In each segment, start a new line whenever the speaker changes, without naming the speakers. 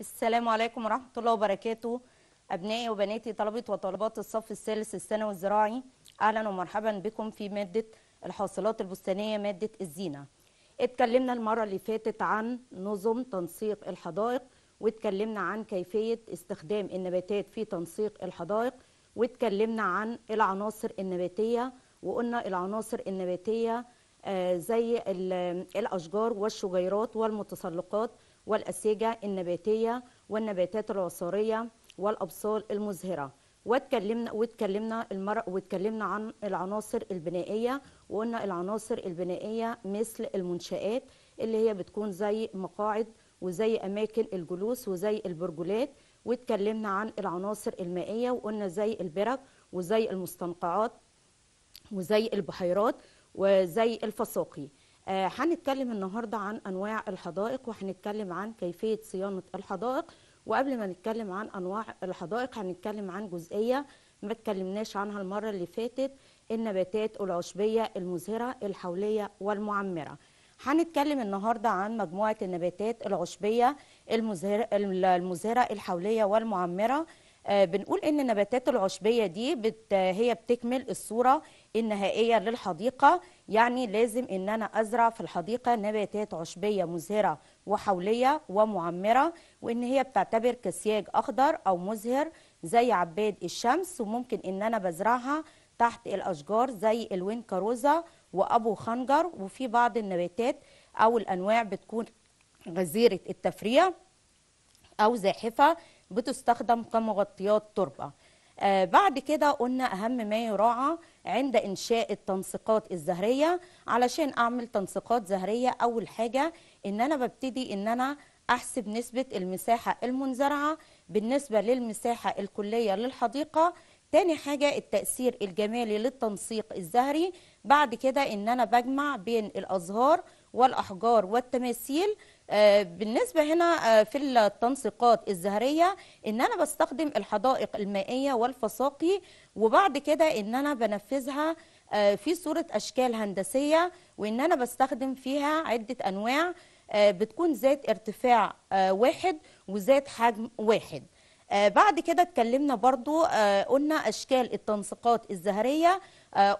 السلام عليكم ورحمة الله وبركاته أبنائي وبناتي طلبة وطالبات الصف الثالث الثانوي الزراعي أهلا ومرحبا بكم في مادة الحاصلات البستانية مادة الزينة اتكلمنا المرة اللي فاتت عن نظم تنسيق الحدائق واتكلمنا عن كيفية استخدام النباتات في تنسيق الحدائق واتكلمنا عن العناصر النباتية وقلنا العناصر النباتية آه، زي الأشجار والشجيرات والمتسلقات والأسيجة النباتية والنباتات العصارية والأبصال المزهرة واتكلمنا واتكلمنا المر... واتكلمنا عن العناصر البنائيه وقلنا العناصر البنائيه مثل المنشآت اللي هي بتكون زي مقاعد وزي اماكن الجلوس وزي البرجولات واتكلمنا عن العناصر المائيه وقلنا زي البرك وزي المستنقعات وزي البحيرات وزي الفساقي آه، هنتكلم النهارده عن انواع الحدائق وهنتكلم عن كيفيه صيانه الحدائق وقبل ما نتكلم عن انواع الحدائق هنتكلم عن جزئيه ما تكلمناش عنها المره اللي فاتت النباتات العشبيه المزهره الحوليه والمعمره هنتكلم النهارده عن مجموعه النباتات العشبيه المزهره المزهره الحوليه والمعمره آه، بنقول ان النباتات العشبيه دي بت هي بتكمل الصوره النهائيه للحديقه يعني لازم ان انا ازرع في الحديقه نباتات عشبيه مزهره وحوليه ومعمره وان هي بتعتبر كسياج اخضر او مزهر زي عباد الشمس وممكن ان انا بزرعها تحت الاشجار زي الوين كاروزا وابو خنجر وفي بعض النباتات او الانواع بتكون غزيره التفريع او زاحفه بتستخدم كمغطيات تربه آه بعد كده قلنا اهم ما يراعى عند إنشاء التنسيقات الزهرية علشان أعمل تنسيقات زهرية أول حاجة إن أنا ببتدي إن أنا أحسب نسبة المساحة المنزرعة بالنسبة للمساحة الكلية للحديقة تاني حاجة التأثير الجمالي للتنسيق الزهري بعد كده إن أنا بجمع بين الأزهار والأحجار والتماثيل آه، بالنسبة هنا آه، في التنسيقات الزهرية ان انا بستخدم الحدائق المائية والفساقي وبعد كده ان انا بنفذها آه، في صورة اشكال هندسية وان انا بستخدم فيها عدة انواع بتكون ذات ارتفاع واحد وذات حجم واحد بعد كده اتكلمنا برضو قلنا اشكال التنسيقات الزهرية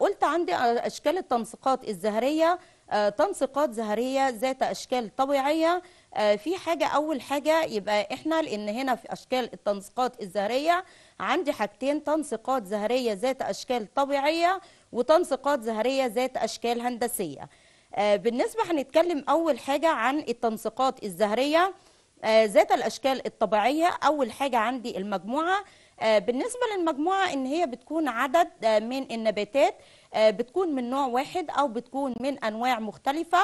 قلت عندي اشكال التنسيقات الزهرية آه، تنسيقات زهريه ذات اشكال طبيعيه آه، في حاجه اول حاجه يبقى احنا لان هنا في اشكال التنسيقات الزهريه عندي حاجتين تنسيقات زهريه ذات اشكال طبيعيه وتنسيقات زهريه ذات اشكال هندسيه آه، بالنسبه هنتكلم اول حاجه عن التنسيقات الزهريه ذات الاشكال الطبيعيه اول حاجه عندي المجموعه آه، بالنسبة للمجموعة إن هي بتكون عدد آه، من النباتات آه، بتكون من نوع واحد أو بتكون من أنواع مختلفة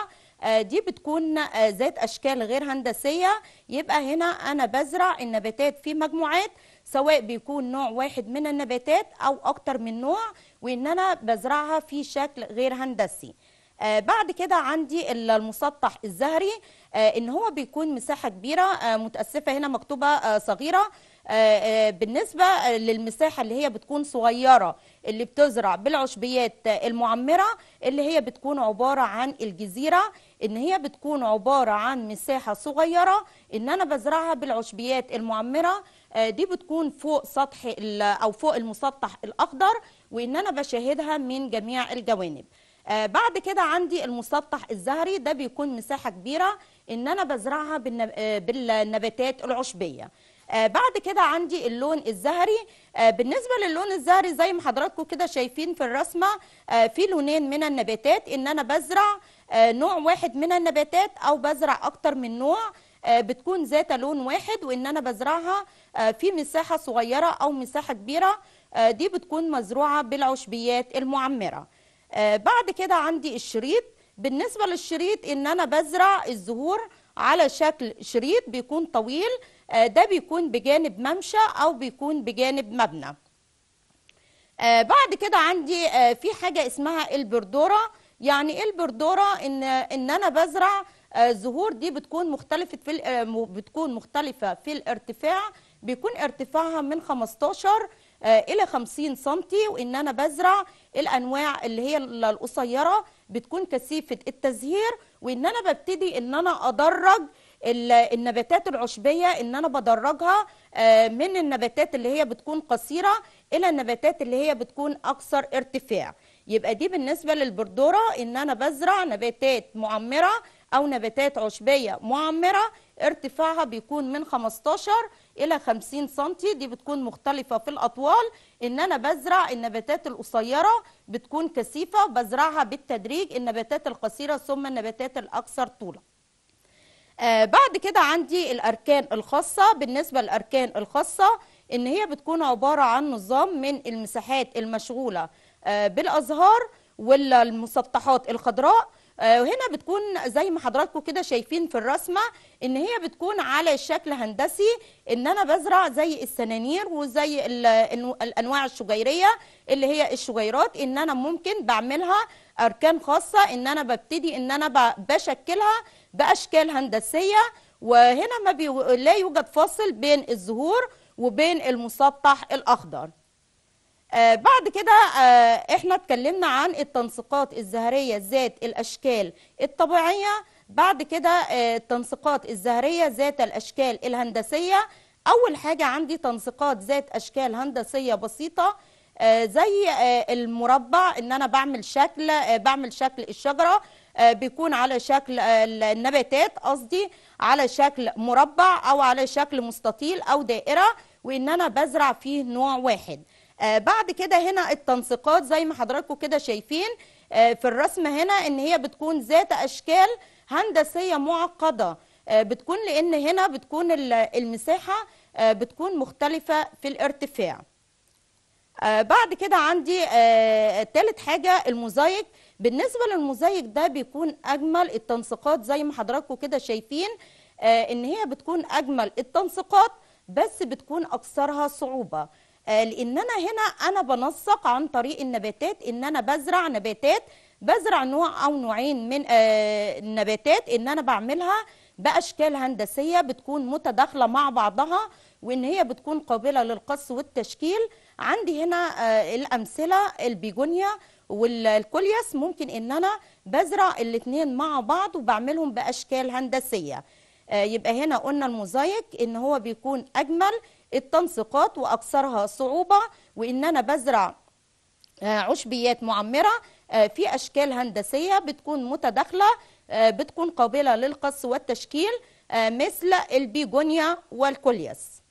دي بتكون ذات أشكال غير هندسية يبقى هنا أنا بزرع النباتات في مجموعات سواء بيكون نوع واحد من النباتات أو أكتر من نوع وإن أنا بزرعها في شكل غير هندسي بعد كده عندي المسطح الزهري ان هو بيكون مساحه كبيره متاسفه هنا مكتوبه صغيره آه، آه، بالنسبه للمساحه اللي هي بتكون صغيره اللي بتزرع بالعشبيات المعمره اللي هي بتكون عباره عن الجزيره ان هي بتكون عباره عن مساحه صغيره ان انا بزرعها بالعشبيات المعمره آه، دي بتكون فوق سطح او فوق المسطح الاخضر وان انا بشاهدها من جميع الجوانب بعد كده عندي المسطح الزهري ده بيكون مساحه كبيره ان انا بزرعها بالنباتات العشبيه آه، بعد كده عندي اللون الزهري آه، بالنسبه للون الزهري زي ما حضراتكم كده شايفين في الرسمه آه، في لونين من النباتات ان انا بزرع نوع واحد من النباتات او بزرع اكتر من نوع بتكون ذات لون واحد وان انا بزرعها في مساحه صغيره او مساحه كبيره دي بتكون مزروعه بالعشبيات المعمره بعد كده عندي الشريط بالنسبه للشريط ان انا بزرع الزهور على شكل شريط بيكون طويل آه، ده بيكون بجانب ممشى او بيكون بجانب مبنى آه، بعد كده عندي آه، في حاجه اسمها البردوره يعني البردوره ان ان انا بزرع الزهور دي بتكون مختلفه في بتكون مختلفه في الارتفاع بيكون ارتفاعها من 15 الى 50 سم وان انا بزرع الانواع اللي هي القصيره بتكون كثيفه التزهير وان انا ببتدي ان انا ادرج النباتات العشبيه ان انا بدرجها آه، من النباتات اللي هي بتكون قصيره الى النباتات اللي هي بتكون اكثر ارتفاع يبقى دي بالنسبه للبردوره ان انا بزرع نباتات معمره او نباتات عشبيه معمره ارتفاعها بيكون من 15 الى 50 سم دي بتكون مختلفه في الاطوال ان انا بزرع النباتات القصيره بتكون كثيفه بزرعها بالتدريج النباتات القصيره ثم النباتات الاكثر طولا آه، بعد كده عندي الأركان الخاصة بالنسبة للأركان الخاصة إن هي بتكون عبارة عن نظام من المساحات المشغولة آه، بالأزهار والمسطحات الخضراء آه، وهنا بتكون زي ما حضراتكم كده شايفين في الرسمة ان هي بتكون على الشكل هندسي ان انا بزرع زي السنانير وزي الانواع الشجيرية اللي هي الشجيرات ان انا ممكن بعملها اركان خاصة ان انا ببتدي ان انا بشكلها باشكال هندسيه وهنا ما بي... لا يوجد فاصل بين الزهور وبين المسطح الاخضر آه بعد كده آه احنا اتكلمنا عن التنسيقات الزهريه ذات الاشكال الطبيعيه بعد كده آه التنسيقات الزهريه ذات الاشكال الهندسيه اول حاجه عندي تنسيقات ذات اشكال هندسيه بسيطه آه، زي آه، المربع ان انا بعمل شكل آه، بعمل شكل الشجره بيكون على شكل النباتات قصدي على شكل مربع او على شكل مستطيل او دائره وان انا بزرع فيه نوع واحد بعد كده هنا التنسيقات زي ما حضراتكم كده شايفين في الرسم هنا ان هي بتكون ذات اشكال هندسيه معقده بتكون لان هنا بتكون المساحه بتكون مختلفه في الارتفاع آه، بعد كده عندي آه، آه، تالت حاجة الموزايك بالنسبة للموزايك ده بيكون أجمل التنسيقات زي ما حضراتكم كده شايفين إن هي بتكون أجمل التنسيقات بس بتكون أكثرها صعوبة لأن أنا هنا أنا بنسق عن طريق النباتات إن أنا بزرع نباتات بزرع نوع أو نوعين من النباتات إن أنا بعملها بأشكال هندسية بتكون متداخلة مع بعضها وإن هي بتكون قابلة للقص والتشكيل عندي هنا آه، الامثله البيجونيا والكولياس ممكن ان انا بزرع الاثنين مع بعض وبعملهم باشكال هندسيه آه، يبقى هنا قلنا الموزايك ان هو بيكون اجمل التنسيقات واكثرها صعوبه وان انا بزرع آه، عشبيات معمره في اشكال هندسيه بتكون متداخله بتكون قابله للقص والتشكيل مثل البيجونيا والكولياس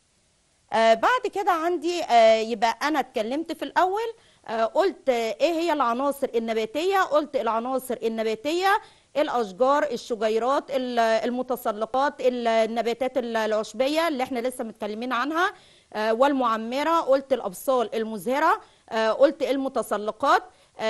آه، بعد كده عندي آه، يبقى انا اتكلمت في الاول آه، قلت ايه هي العناصر النباتيه قلت العناصر النباتيه الاشجار الشجيرات المتسلقات النباتات العشبيه اللي احنا لسه متكلمين عنها والمعمره قلت الابصال المزهره قلت المتسلقات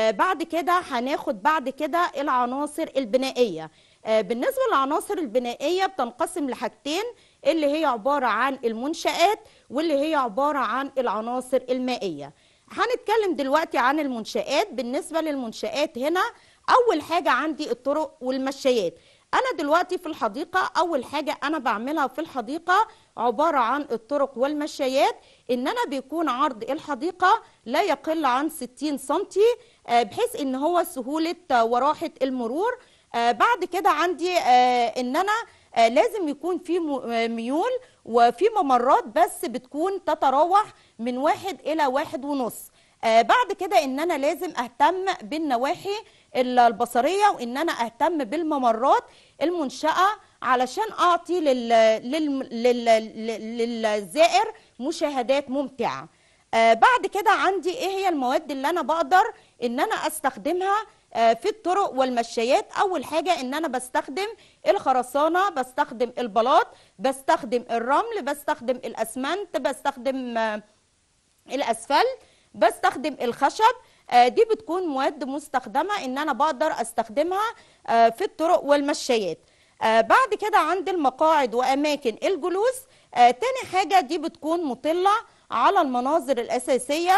بعد كده هناخد بعد كده العناصر البنائيه بالنسبه للعناصر البنائيه بتنقسم لحاجتين اللي هي عبارة عن المنشآت واللي هي عبارة عن العناصر المائية هنتكلم دلوقتي عن المنشآت بالنسبة للمنشآت هنا أول حاجة عندي الطرق والمشايات أنا دلوقتي في الحديقة أول حاجة أنا بعملها في الحديقة عبارة عن الطرق والمشايات إن أنا بيكون عرض الحديقة لا يقل عن 60 سنتي آه، بحيث إن هو سهولة آه، وراحة المرور آه، بعد كده عندي إن أنا آه، لازم يكون في آه، ميول وفي ممرات بس بتكون تتراوح من واحد إلى واحد ونص آه، بعد كده ان انا لازم اهتم بالنواحي البصريه وان انا اهتم بالممرات المنشاه علشان اعطي لل... لل... لل... للزائر مشاهدات ممتعه بعد كده عندي ايه هي المواد اللي انا بقدر ان انا استخدمها آه، في الطرق والمشايات اول حاجه ان انا بستخدم الخرسانه بستخدم البلاط بستخدم الرمل بستخدم الاسمنت بستخدم آه، الاسفل بستخدم الخشب آه، دي بتكون مواد مستخدمه ان انا بقدر استخدمها في الطرق والمشايات بعد كده عند المقاعد واماكن الجلوس تاني حاجه دي بتكون مطله على المناظر الاساسيه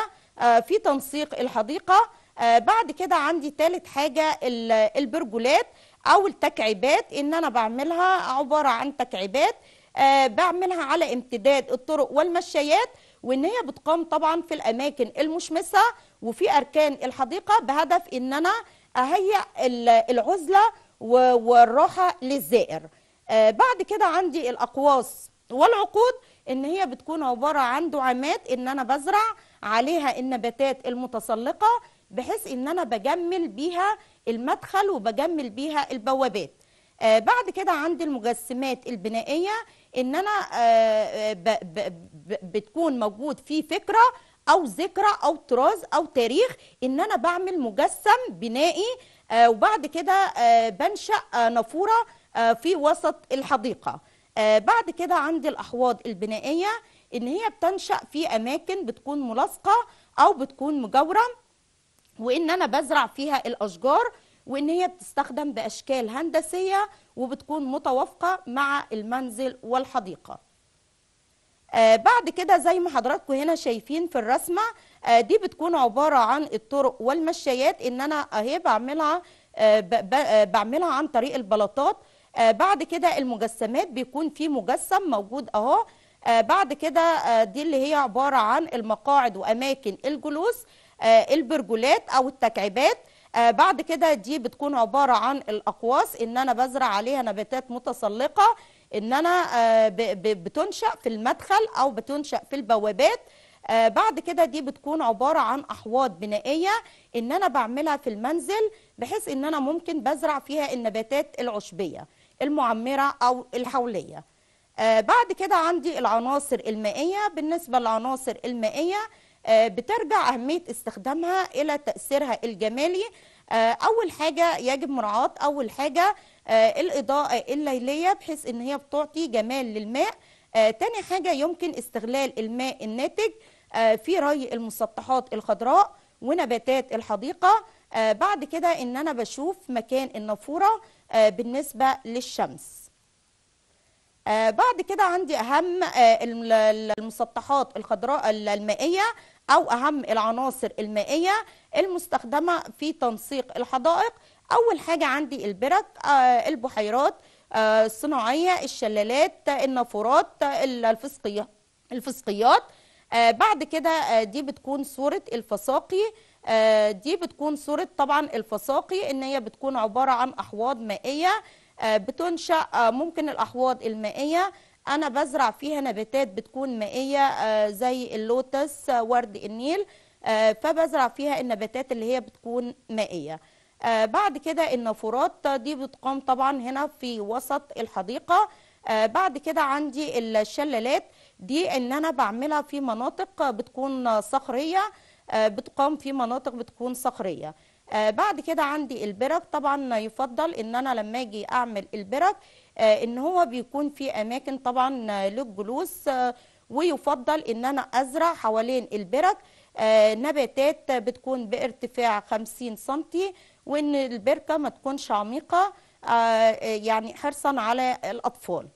في تنسيق الحديقه آه، بعد كده عندي تالت حاجة البرجولات أو التكعيبات إن أنا بعملها عبارة عن تكعيبات آه، بعملها على امتداد الطرق والمشايات وان هي بتقام طبعا في الاماكن المشمسه وفي اركان الحديقه بهدف ان انا اهيئ العزله والراحه للزائر آه، بعد كده عندي الاقواس والعقود ان هي بتكون عباره عن دعامات ان انا بزرع عليها النباتات المتسلقه بحيث ان انا بجمل بيها المدخل وبجمل بيها البوابات آه بعد كده عندي المجسمات البنائيه ان انا آه, آه، بتكون موجود في فكره او ذكرى او طراز او تاريخ ان انا بعمل مجسم بنائي آه وبعد كده آه، بنشا آه، نافوره في وسط الحديقه بعد كده عندي الاحواض البنائيه ان هي بتنشا في اماكن بتكون ملاصقه او بتكون مجاوره وان انا بزرع فيها الاشجار وان هي بتستخدم باشكال هندسيه وبتكون متوافقه مع المنزل والحديقه آه بعد كده زي ما حضراتكم هنا شايفين في الرسمه آه دي بتكون عباره عن الطرق والمشايات ان انا اهي بعملها آه, آه، بعملها عن طريق البلاطات آه، بعد كده المجسمات بيكون في مجسم موجود اهو آه، بعد كده دي اللي هي عباره عن المقاعد واماكن الجلوس آه، البرجولات او التكعيبات آه، بعد كده دي بتكون عباره عن الاقواس ان انا بزرع عليها نباتات متسلقه ان انا آه، بتنشا في المدخل او بتنشا في البوابات بعد كده دي بتكون عبارة عن أحواض بنائية إن أنا بعملها في المنزل بحيث إن أنا ممكن بزرع فيها النباتات العشبية المعمرة أو الحولية بعد كده عندي العناصر المائية بالنسبة للعناصر المائية آه، بترجع أهمية استخدامها إلى تأثيرها الجمالي آه، أول حاجة يجب مراعاة أول حاجة آه، الإضاءة الليلية بحيث إن هي بتعطي جمال للماء تاني حاجة يمكن استغلال الماء الناتج في ري المسطحات الخضراء ونباتات الحديقة بعد كده إن أنا بشوف مكان النافورة بالنسبة للشمس آه، بعد كده عندي اهم آه، المسطحات الخضراء المائيه او اهم العناصر المائيه المستخدمه في تنسيق الحدائق اول حاجه عندي البرك آه، البحيرات الصناعيه الشلالات النافورات الفسقيه الفسقيات بعد كده دي بتكون صوره الفساقي دي بتكون صورة طبعا الفساقي ان هي بتكون عبارة عن احواض مائية آه، بتنشأ آه، ممكن الأحواض المائية أنا بزرع فيها نباتات بتكون مائية آه، زي اللوتس ورد النيل فبزرع فيها النباتات اللي هي بتكون مائية بعد كده النافورات دي بتقام طبعا هنا في وسط الحديقة بعد كده عندي الشلالات دي ان انا بعملها في مناطق بتكون صخرية بتقام في مناطق بتكون صخرية آه، بعد كده عندي البرك طبعا يفضل ان انا لما اجي اعمل البرك آه، ان هو بيكون في اماكن طبعا آه، للجلوس ويفضل ان انا ازرع حوالين البرك نباتات بتكون بارتفاع 50 سم وان البركه ما تكونش عميقه يعني حرصا على الاطفال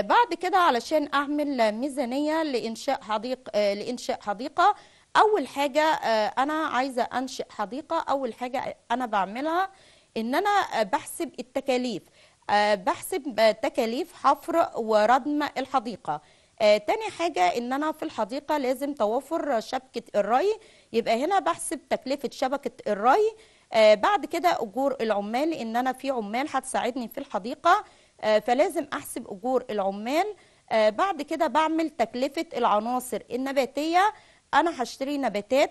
بعد كده علشان اعمل ميزانيه لانشاء حديق لانشاء حديقه اول حاجه آه، انا عايزه انشئ حديقه اول حاجه انا بعملها ان انا بحسب التكاليف آه، بحسب تكاليف حفر وردم الحديقه آه، تاني حاجة ان انا في الحديقة لازم توفر شبكة الري يبقى هنا بحسب تكلفة شبكة الري بعد كده اجور العمال ان انا في عمال هتساعدني في الحديقة فلازم احسب اجور العمال بعد كده بعمل تكلفة العناصر النباتية انا هشتري نباتات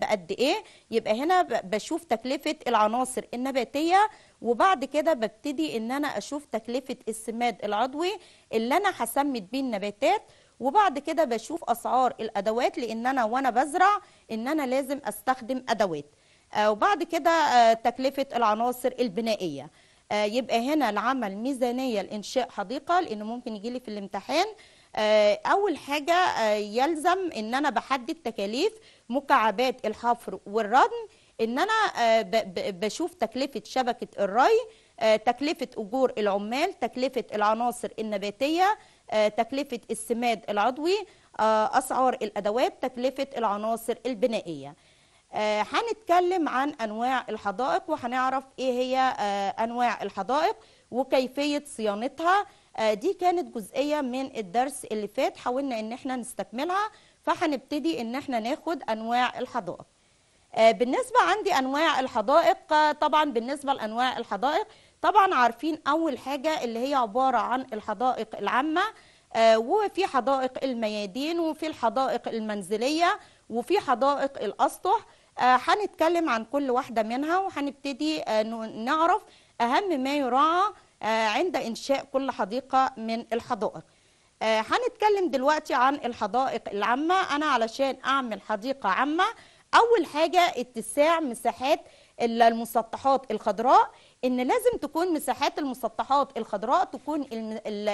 بقد ايه يبقى هنا بشوف تكلفه العناصر النباتيه وبعد كده ببتدي ان انا اشوف تكلفه السماد العضوي اللي انا هسمد بيه النباتات وبعد كده بشوف اسعار الادوات لان انا وانا بزرع ان انا لازم استخدم ادوات آه، وبعد كده آه، تكلفه العناصر البنائيه آه، يبقى هنا العمل ميزانيه لانشاء حديقه لان ممكن يجي لي في الامتحان آه، اول حاجه آه، يلزم ان انا بحدد تكاليف مكعبات الحفر والردم ان انا آه، بشوف تكلفه شبكه الري تكلفه اجور العمال تكلفه العناصر النباتيه تكلفه السماد العضوي اسعار الادوات تكلفه العناصر البنائيه هنتكلم عن انواع الحدائق وهنعرف ايه هي انواع الحدائق وكيفيه صيانتها آه، دي كانت جزئيه من الدرس اللي فات حاولنا ان احنا نستكملها فهنبتدي ان احنا ناخد انواع الحدائق آه، بالنسبه عندي انواع الحدائق آه، طبعا بالنسبه لانواع الحدائق طبعا عارفين اول حاجه اللي هي عباره عن الحدائق العامه وفي حدائق الميادين وفي الحدائق المنزليه وفي حدائق الاسطح هنتكلم عن كل واحده منها وهنبتدي نعرف اهم ما يراعى آه، عند إنشاء كل حديقة من الحدائق آه، هنتكلم دلوقتي عن الحدائق العامة أنا علشان أعمل حديقة عامة أول حاجة اتساع مساحات المسطحات الخضراء ان لازم تكون مساحات المسطحات الخضراء تكون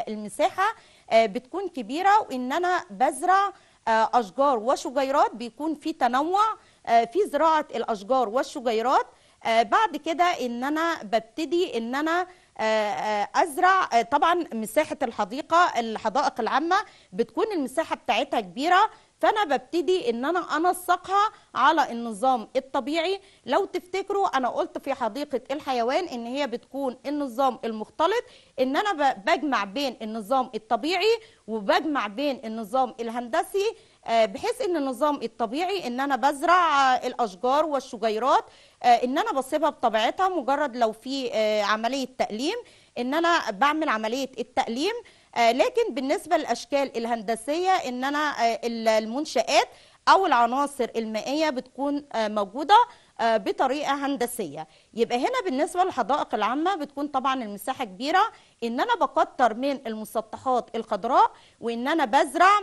المساحه آه، بتكون كبيره وان انا بزرع اشجار وشجيرات بيكون في تنوع في زراعه الاشجار والشجيرات بعد كده ان انا ببتدي ان انا آه، آه، ازرع آه، طبعا مساحه الحديقه الحدائق العامه بتكون المساحه بتاعتها كبيره فانا ببتدي ان انا انسقها على النظام الطبيعي لو تفتكروا انا قلت في حديقه الحيوان ان هي بتكون النظام المختلط ان انا بجمع بين النظام الطبيعي وبجمع بين النظام الهندسي بحيث ان النظام الطبيعي ان انا بزرع الاشجار والشجيرات آه، ان انا بصيبها بطبيعتها مجرد لو في آه، عمليه تقليم ان انا بعمل عمليه التقليم آه، لكن بالنسبه للاشكال الهندسيه ان انا المنشات او العناصر المائيه بتكون موجوده بطريقه هندسيه يبقى هنا بالنسبه للحدائق العامه بتكون طبعا المساحه كبيره ان انا بكتر من المسطحات الخضراء وان انا بزرع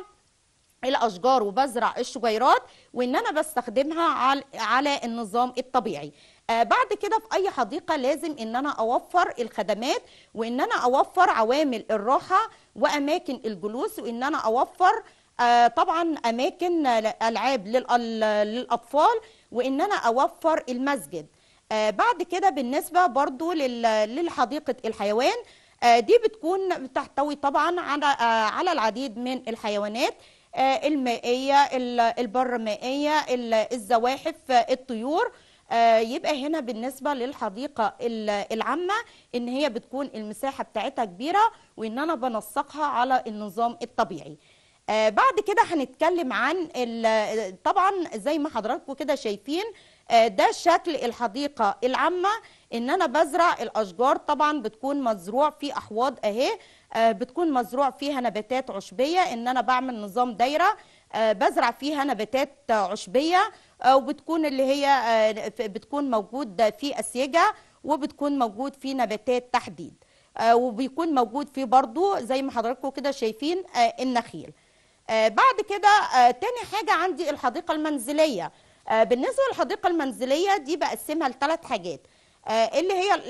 الاشجار وبزرع الشجيرات وان انا بستخدمها على النظام الطبيعي آه، بعد كده في اي حديقه لازم ان انا اوفر الخدمات وان انا اوفر عوامل الراحه واماكن الجلوس وان انا اوفر آه، طبعا اماكن العاب للاطفال وان انا اوفر المسجد آه، بعد كده بالنسبه برضو للحديقه الحيوان دي بتكون بتحتوي طبعا على على العديد من الحيوانات آه، المائيه البرمائيه الزواحف آه، الطيور آه، يبقى هنا بالنسبه للحديقه العامه ان هي بتكون المساحه بتاعتها كبيره وان انا بنسقها على النظام الطبيعي بعد كده هنتكلم عن طبعا زي ما حضراتكم كده شايفين ده شكل الحديقه العامه ان انا بزرع الاشجار طبعا بتكون مزروع في احواض اهي آه، بتكون مزروع فيها نباتات عشبيه ان انا بعمل نظام دايره آه، بزرع فيها نباتات عشبيه آه، وبتكون اللي هي بتكون موجود في اسيجه وبتكون موجود في نباتات تحديد وبيكون موجود في برضو زي ما حضراتكم كده شايفين النخيل بعد كده تاني حاجة عندي الحديقة المنزلية بالنسبة للحديقة المنزلية دي بقسمها لثلاث حاجات اللي هي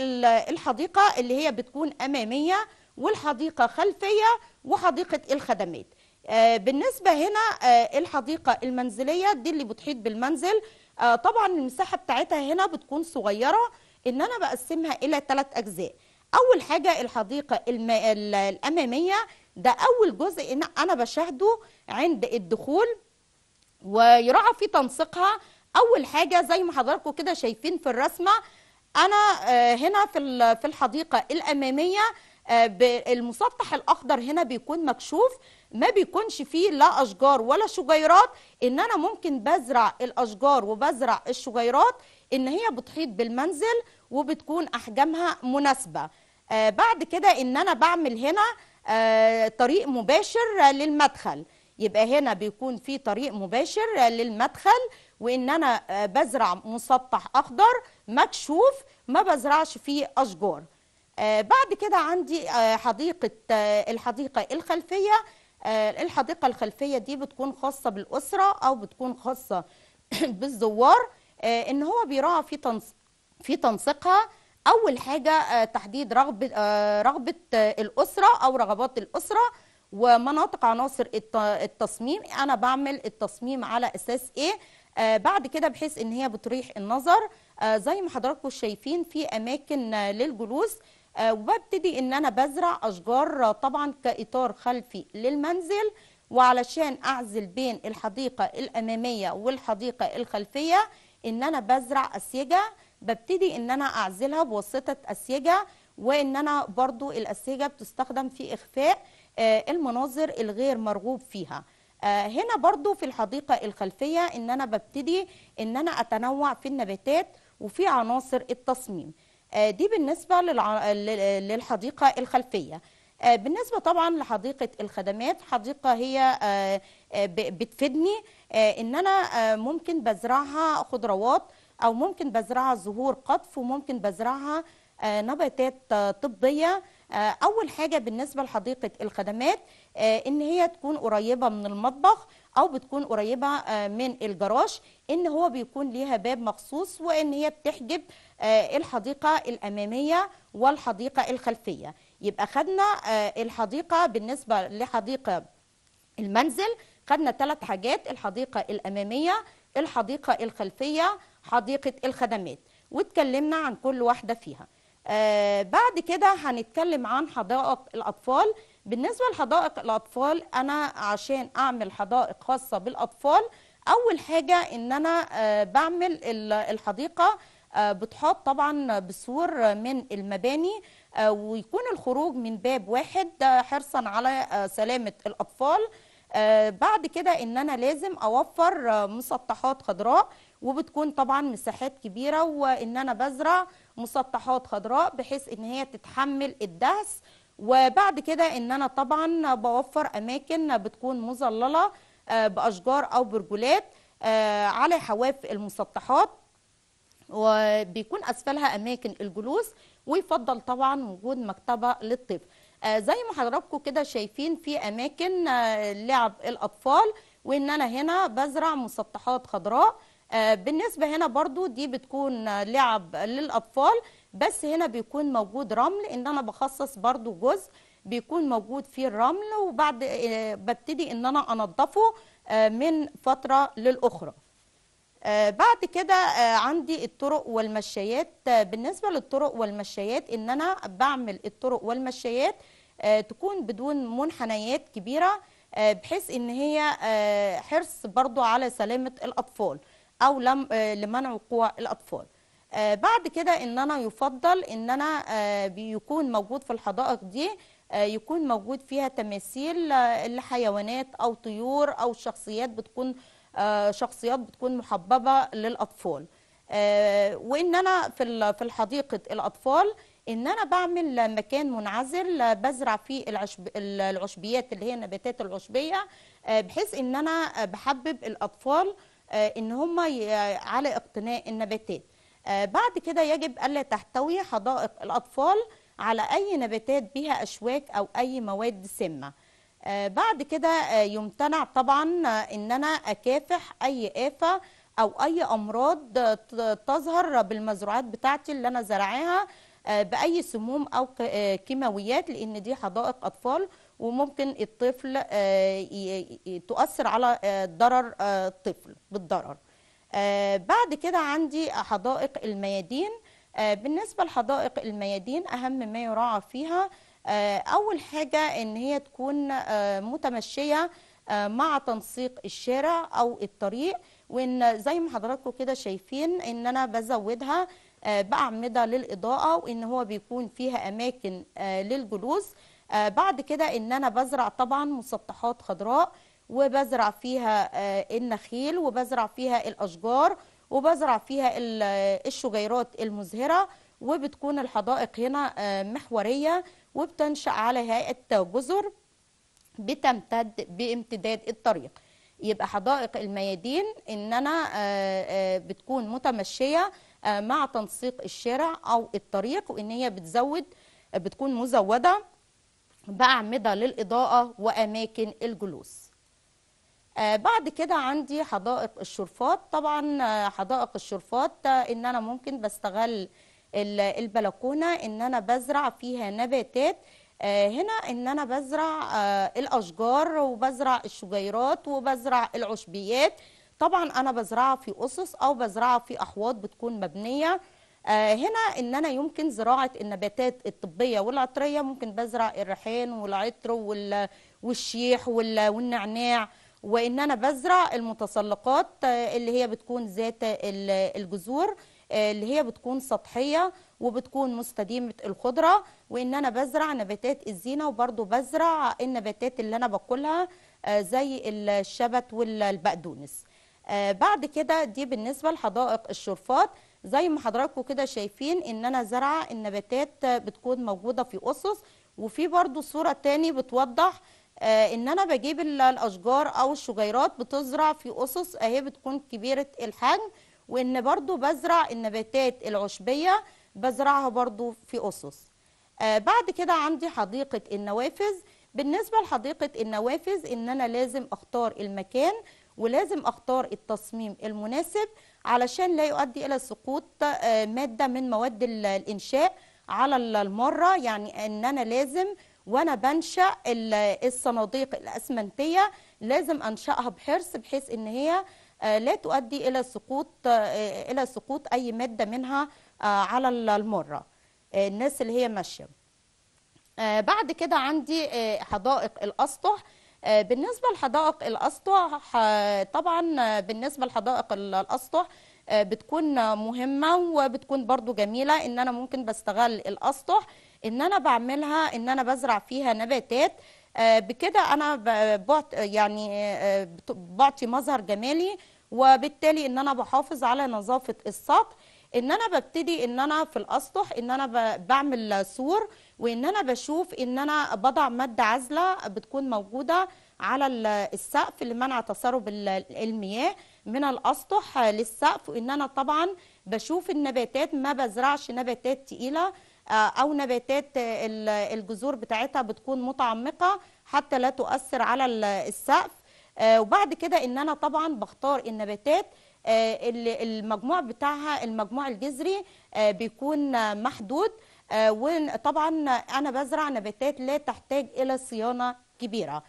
الحديقة اللي هي بتكون أمامية والحديقة خلفية وحديقة الخدمات آه، بالنسبة هنا آه، الحديقة المنزلية دي اللي بتحيط بالمنزل آه، طبعا المساحة بتاعتها هنا بتكون صغيرة ان انا بقسمها الى ثلاث اجزاء اول حاجة الحديقة الامامية ده اول جزء انا بشاهده عند الدخول ويراعى في تنسيقها اول حاجة زي ما حضراتكم كده شايفين في الرسمة انا هنا في الحديقة الامامية آه، المسطح الاخضر هنا بيكون مكشوف ما بيكونش فيه لا اشجار ولا شجيرات ان انا ممكن بزرع الاشجار وبزرع الشجيرات ان هي بتحيط بالمنزل وبتكون احجامها مناسبه آه بعد كده ان انا بعمل هنا آه طريق مباشر للمدخل يبقى هنا بيكون في طريق مباشر للمدخل وان انا آه بزرع مسطح اخضر مكشوف ما بزرعش فيه اشجار آه، بعد كده عندي آه، حديقة آه، الحديقة الخلفية الحديقة الخلفية دي بتكون خاصة بالأسرة أو بتكون خاصة بالزوار إن هو بيراعى في في تنسيقها أول حاجة تحديد رغبة رغبة الأسرة أو رغبات الأسرة ومناطق عناصر التصميم أنا بعمل التصميم على أساس إيه بعد كده بحيث إن هي بتريح النظر زي ما حضراتكم شايفين في أماكن للجلوس آه، وببتدي ان انا بزرع اشجار طبعا كاطار خلفي للمنزل وعلشان اعزل بين الحديقه الاماميه والحديقه الخلفيه ان انا بزرع اسيجه ببتدي ان انا اعزلها بواسطه اسيجه وان انا برضو الاسيجه بتستخدم في اخفاء آه، المناظر الغير مرغوب فيها آه، هنا برضو في الحديقه الخلفيه ان انا ببتدي ان انا اتنوع في النباتات وفي عناصر التصميم آه، دي بالنسبة للحديقة الخلفية آه، بالنسبة طبعا لحديقة الخدمات حديقة هي آه، بتفيدني ان انا ممكن بزرعها خضروات او ممكن بزرعها زهور قطف وممكن بزرعها نباتات طبية اول حاجة بالنسبة لحديقة الخدمات ان هي تكون قريبة من المطبخ او بتكون قريبه آه، من الجراج ان هو بيكون ليها باب مخصوص وان هي بتحجب آه، الحديقه الاماميه والحديقه الخلفيه يبقى خدنا آه، الحديقه بالنسبه لحديقه المنزل خدنا ثلاث حاجات الحديقه الاماميه الحديقه الخلفيه حديقه الخدمات واتكلمنا عن كل واحده فيها آه بعد كده هنتكلم عن حدائق الأطفال بالنسبة لحدائق الأطفال أنا عشان أعمل حدائق خاصة بالأطفال أول حاجة إن أنا آه، بعمل الحديقة آه، بتحاط طبعا بسور من المباني آه، ويكون الخروج من باب واحد حرصا على سلامة الأطفال بعد كده إن أنا لازم أوفر مسطحات خضراء وبتكون طبعا مساحات كبيرة وإن أنا بزرع مسطحات خضراء بحيث إن هي تتحمل الدهس وبعد كده ان انا طبعا بوفر اماكن بتكون مظلله آه، باشجار او برجولات آه، على حواف المسطحات وبيكون اسفلها اماكن الجلوس ويفضل طبعا وجود مكتبه للطفل آه، زي ما حضراتكم كده شايفين في اماكن لعب الاطفال وان انا هنا بزرع مسطحات خضراء آه، بالنسبة هنا برضو دي بتكون لعب للأطفال بس هنا بيكون موجود رمل ان انا بخصص برضو جزء بيكون موجود فيه الرمل وبعد آه، ببتدي ان انا انضفه آه، من فترة للأخرى بعد كده عندي الطرق والمشايات بالنسبة للطرق والمشايات ان انا بعمل الطرق والمشايات تكون بدون منحنيات كبيرة بحيث ان هي حرص برضو على سلامة الأطفال او آه، لمنع وقوع الاطفال آه، بعد كده ان انا يفضل ان انا آه، بيكون موجود في الحدائق دي يكون موجود فيها تماثيل لحيوانات او طيور او شخصيات بتكون شخصيات بتكون محببه للاطفال وان انا في في حديقه الاطفال ان انا بعمل مكان منعزل بزرع فيه العشب العشبيات اللي هي النباتات العشبيه بحيث ان انا بحبب الاطفال آه، ان هم على اقتناء النباتات آه، بعد كده يجب الا تحتوي حدائق الاطفال على اي نباتات بها اشواك او اي مواد سامه آه، بعد كده يمتنع طبعا ان انا اكافح اي افه او اي امراض تظهر بالمزروعات بتاعتي اللي انا زرعاها باي سموم او كيماويات لان دي حدائق اطفال وممكن الطفل آه، تؤثر على آه، ضرر الطفل آه، بالضرر بعد كده عندي حدائق الميادين بالنسبة لحدائق الميادين أهم ما يراعى فيها أول حاجة إن هي تكون متمشية مع تنسيق الشارع أو الطريق وإن زي ما حضراتكم كده شايفين إن أنا بزودها بأعمدة للإضاءة وإن هو بيكون فيها أماكن للجلوس آه، بعد كده ان انا بزرع طبعا مسطحات خضراء وبزرع فيها آه، النخيل وبزرع فيها الاشجار وبزرع فيها آه، الشجيرات المزهره وبتكون الحدائق هنا محوريه وبتنشا على هيئه جزر بتمتد بامتداد الطريق يبقى حدائق الميادين ان انا بتكون متمشيه مع تنسيق الشارع او الطريق وان هي بتزود بتكون مزوده بأعمدة للإضاءة وأماكن الجلوس آه، بعد كده عندي حدائق الشرفات طبعا آه، حدائق الشرفات آه، ان انا ممكن بستغل البلكونه ان انا بزرع فيها نباتات هنا ان انا بزرع الاشجار وبزرع الشجيرات وبزرع العشبيات طبعا انا بزرعها في اسس او بزرعها في احواض بتكون مبنيه آه، هنا ان انا يمكن زراعه النباتات الطبيه والعطريه ممكن بزرع الريحان والعطر والشيح والنعناع وان انا بزرع المتسلقات آه، اللي هي بتكون ذات الجذور آه، اللي هي بتكون سطحيه وبتكون مستديمه الخضره وان انا بزرع نباتات الزينه وبرده بزرع النباتات اللي انا باكلها زي الشبت والبقدونس بعد كده دي بالنسبه لحدائق الشرفات زي ما حضراتكم كده شايفين ان انا زرعه النباتات بتكون موجوده في اسس وفي برضو صوره تاني بتوضح آه ان انا بجيب الاشجار او الشجيرات بتزرع في اسس اهي بتكون كبيره الحجم وان برضو بزرع النباتات العشبيه بزرعها برضو في اسس آه بعد كده عندي حديقه النوافذ بالنسبه لحديقه النوافذ ان انا لازم اختار المكان ولازم اختار التصميم المناسب علشان لا يؤدي إلى سقوط آه، مادة من مواد الإنشاء على المرة يعني أن أنا لازم وانا بنشا الصناديق الاسمنتيه لازم انشاها بحرص بحيث ان هي آه، لا تؤدي الى سقوط آه، الى سقوط اي ماده منها على المره الناس اللي هي ماشيه بعد كده عندي حدائق الاسطح بالنسبة لحدائق الأسطح طبعا بالنسبة لحدائق الأسطح آه، بتكون مهمة وبتكون برضو جميلة إن أنا ممكن بستغل الأسطح إن أنا بعملها إن أنا بزرع فيها نباتات آه، بكده أنا بعت يعني آه، بعطي مظهر جمالي وبالتالي إن أنا بحافظ على نظافة السطح إن أنا ببتدي إن أنا في الأسطح إن أنا بعمل سور وان انا بشوف ان انا بضع ماده عازله بتكون موجوده على السقف لمنع تسرب المياه من الاسطح للسقف وان انا طبعا بشوف النباتات ما بزرعش نباتات تقيله آه، او نباتات الجذور بتاعتها بتكون متعمقه حتى لا تؤثر على السقف آه، وبعد كده ان انا طبعا بختار النباتات آه، المجموع بتاعها المجموع الجذري بيكون محدود آه، وطبعا انا بزرع نباتات لا تحتاج الى صيانه كبيره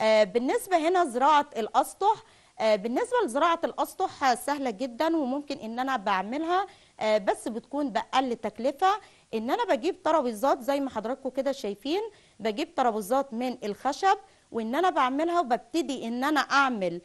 آه، بالنسبه هنا زراعه الاسطح آه، بالنسبه لزراعه الاسطح سهله جدا وممكن ان انا بعملها بس بتكون باقل تكلفه ان انا بجيب ترابيزات زي ما حضراتكم كده شايفين بجيب ترابيزات من الخشب وان انا بعملها وببتدي ان انا اعمل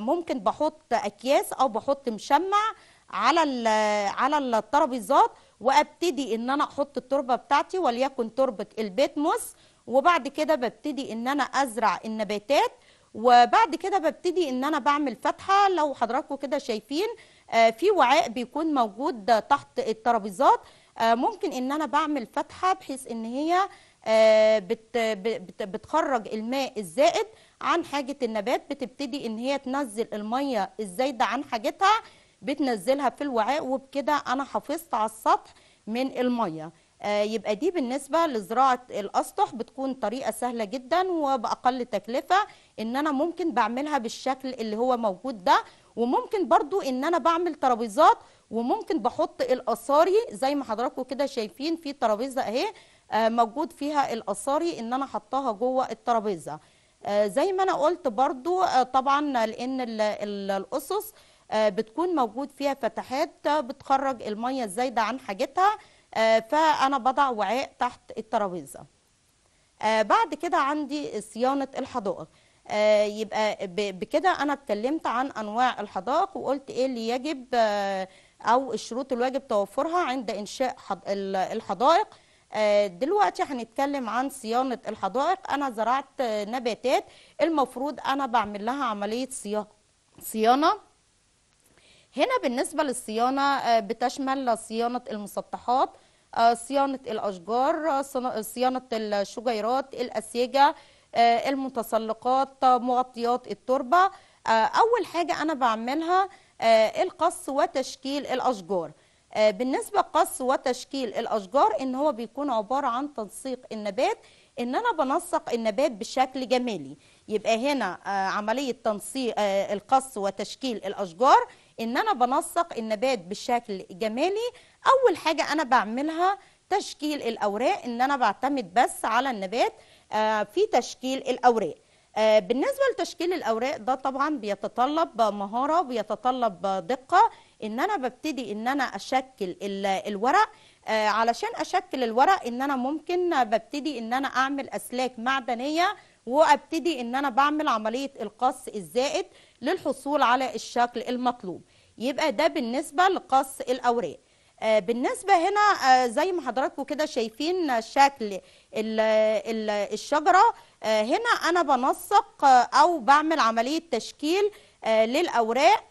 ممكن بحط اكياس او بحط مشمع على على الترابيزات وابتدي ان انا احط التربه بتاعتي وليكن تربه البيت موس وبعد كده ببتدي ان انا ازرع النباتات وبعد كده ببتدي ان انا بعمل فتحه لو حضراتكم كده شايفين آه، في وعاء بيكون موجود تحت الترابيزات آه، ممكن ان انا بعمل فتحه بحيث ان هي آه، بتخرج الماء الزائد عن حاجه النبات بتبتدي ان هي تنزل الميه الزايده عن حاجتها بتنزلها في الوعاء وبكده انا حافظت على السطح من الميه آه، يبقى دي بالنسبة لزراعة الأسطح بتكون طريقة سهلة جدا وبأقل تكلفة إن أنا ممكن بعملها بالشكل اللي هو موجود ده وممكن برضو إن أنا بعمل ترابيزات وممكن بحط الأصاري زي ما حضراتكم كده شايفين في ترابيزة أهي آه، موجود فيها الأصاري إن أنا حطاها جوه الترابيزة آه، زي ما أنا قلت برضو طبعا لأن الأسس آه، بتكون موجود فيها فتحات بتخرج المية الزايدة عن حاجتها آه، فأنا بضع وعاء تحت الترابيزة آه، بعد كده عندي صيانة الحدائق يبقى بكده أنا اتكلمت عن أنواع الحدائق وقلت إيه اللي يجب أو الشروط الواجب توفرها عند إنشاء الحدائق دلوقتي هنتكلم عن صيانة الحدائق أنا زرعت نباتات المفروض أنا بعمل لها عملية صيانة هنا بالنسبة للصيانة آه، بتشمل صيانة المسطحات آه، صيانة الأشجار آه، صيانة الشجيرات الأسيجة المتسلقات مغطيات التربة أول حاجة أنا بعملها القص وتشكيل الأشجار بالنسبة قص وتشكيل الأشجار إن هو بيكون عبارة عن تنسيق النبات إن أنا بنسق النبات بشكل جمالي يبقى هنا عملية تنسيق القص وتشكيل الأشجار ان انا بنسق النبات بالشكل جمالي اول حاجه انا بعملها تشكيل الاوراق ان انا بعتمد بس على النبات آه، في تشكيل الاوراق آه، بالنسبه لتشكيل الاوراق ده طبعا بيتطلب مهاره بيتطلب دقه ان انا ببتدي ان انا اشكل الورق آه، علشان اشكل الورق ان انا ممكن ببتدي ان انا اعمل اسلاك معدنيه وابتدي ان انا بعمل عمليه القص الزائد للحصول على الشكل المطلوب يبقى ده بالنسبة لقص الأوراق آه، بالنسبة هنا آه، زي ما حضراتكم كده شايفين شكل الشجرة آه، هنا أنا بنسق أو بعمل عملية تشكيل للأوراق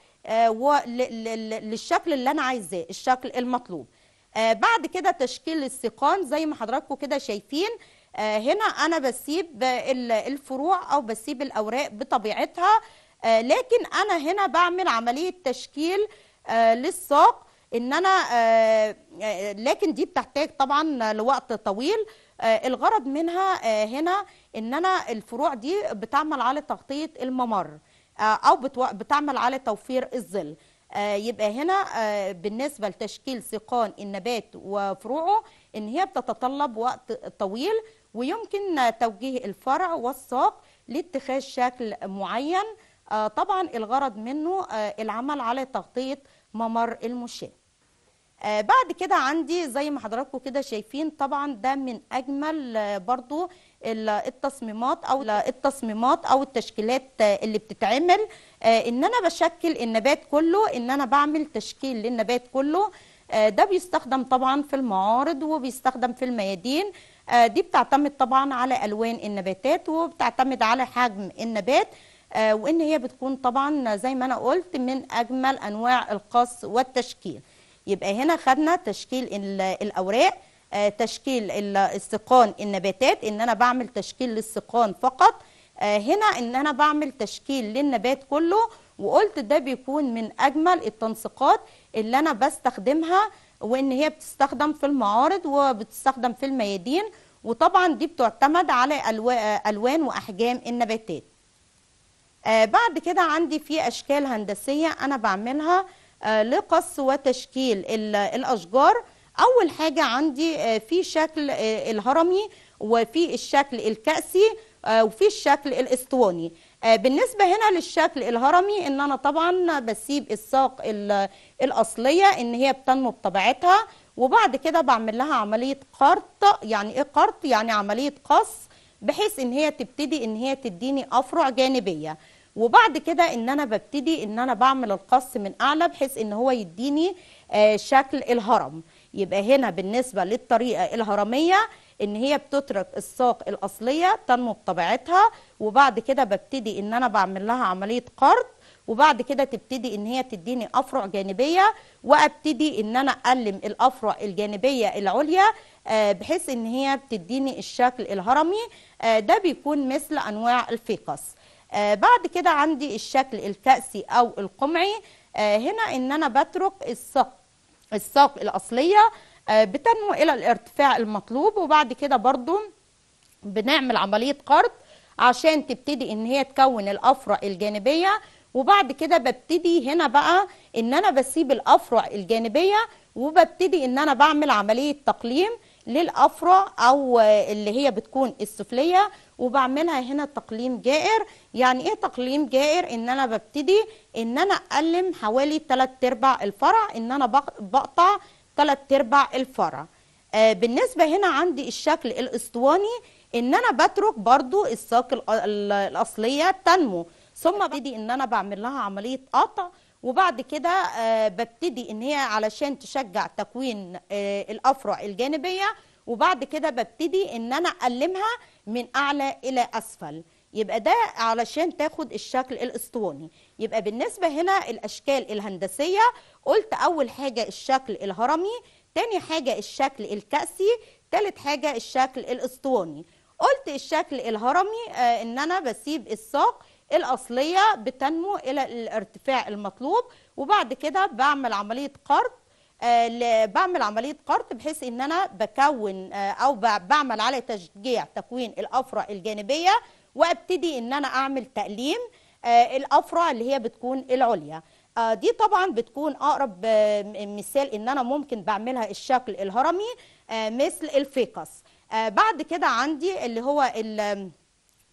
للشكل اللي أنا عايزاه الشكل المطلوب بعد كده تشكيل السيقان زي ما حضراتكم كده شايفين هنا أنا بسيب الفروع أو بسيب الأوراق بطبيعتها آه، لكن انا هنا بعمل عمليه تشكيل آه، للساق ان انا آه، لكن دي بتحتاج طبعا لوقت طويل الغرض منها هنا ان انا الفروع دي بتعمل على تغطيه الممر او بتعمل على توفير الظل يبقى هنا بالنسبه لتشكيل سيقان النبات وفروعه ان هي بتتطلب وقت طويل ويمكن توجيه الفرع والساق لاتخاذ شكل معين آه، طبعا الغرض منه آه، العمل على تغطية ممر المشاة آه، بعد كده عندي زي ما حضراتكم كده شايفين طبعا ده من اجمل برضو التصميمات او التصميمات او التشكيلات اللي بتتعمل ان انا بشكل النبات كله ان انا بعمل تشكيل للنبات كله ده بيستخدم طبعا في المعارض وبيستخدم في الميادين دي بتعتمد طبعا على الوان النباتات وبتعتمد على حجم النبات آه، وان هي بتكون طبعا زي ما انا قلت من اجمل انواع القص والتشكيل يبقى هنا خدنا تشكيل الاوراق آه، تشكيل السقان النباتات ان انا بعمل تشكيل للسقان فقط آه، هنا ان انا بعمل تشكيل للنبات كله وقلت ده بيكون من اجمل التنسيقات اللي انا بستخدمها وان هي بتستخدم في المعارض وبتستخدم في الميادين وطبعا دي بتعتمد على الوان واحجام النباتات آه، بعد كده عندي في أشكال هندسية أنا بعملها آه، لقص وتشكيل الأشجار أول حاجة عندي آه، في شكل الهرمي وفي الشكل الكأسي وفي الشكل الاسطواني بالنسبة هنا للشكل الهرمي ان انا طبعا بسيب الساق الاصلية ان هي بتنمو بطبيعتها وبعد كده بعمل لها عملية قرط يعني ايه قرط يعني عملية قص بحيث ان هي تبتدي ان هي تديني افرع جانبية وبعد كده ان انا ببتدي ان انا بعمل القص من اعلى بحيث ان هو يديني آه، شكل الهرم يبقى هنا بالنسبه للطريقه الهرميه ان هي بتترك الساق الاصليه تنمو بطبيعتها وبعد كده ببتدي ان انا بعمل لها عمليه قرض وبعد كده تبتدي ان هي تديني افرع جانبيه وابتدي ان انا الم الافرع الجانبيه العليا آه، بحيث ان هي بتديني الشكل الهرمي آه، ده بيكون مثل انواع الفيقس آه، بعد كده عندي الشكل الكأسي أو القمعي آه، هنا إن أنا بترك الساق الساق الأصلية آه، بتنمو إلى الارتفاع المطلوب وبعد كده برضو بنعمل عملية قرض عشان تبتدي إن هي تكون الأفرع الجانبية وبعد كده ببتدي هنا بقى إن أنا بسيب الأفرع الجانبية وببتدي إن أنا بعمل عملية تقليم للأفرع أو اللي هي بتكون السفلية وبعملها هنا تقليم جائر يعني ايه تقليم جائر ان انا ببتدي ان انا اقلم حوالي 3 ارباع الفرع ان انا بقطع 3 ارباع الفرع آه بالنسبه هنا عندي الشكل الاسطواني ان انا بترك برضو الساق الاصليه تنمو ثم ببتدي ان انا بعمل لها عمليه قطع وبعد كده آه، ببتدي ان هي علشان تشجع تكوين آه، الافرع الجانبيه وبعد كده ببتدي ان انا اقلمها من اعلى الى اسفل يبقى ده علشان تاخد الشكل الاسطواني يبقى بالنسبه هنا الاشكال الهندسيه قلت اول حاجه الشكل الهرمي تاني حاجه الشكل الكاسي تالت حاجه الشكل الاسطواني قلت الشكل الهرمي آه ان انا بسيب الساق الاصليه بتنمو الى الارتفاع المطلوب وبعد كده بعمل عمليه قرض آه، بعمل عمليه قرط بحيث ان انا بكون آه، او بعمل على تشجيع تكوين الافرع الجانبيه وابتدي ان انا اعمل تقليم آه، الافرع اللي هي بتكون العليا دي طبعا بتكون اقرب مثال ان انا ممكن بعملها الشكل الهرمي مثل الفيقس بعد كده عندي اللي هو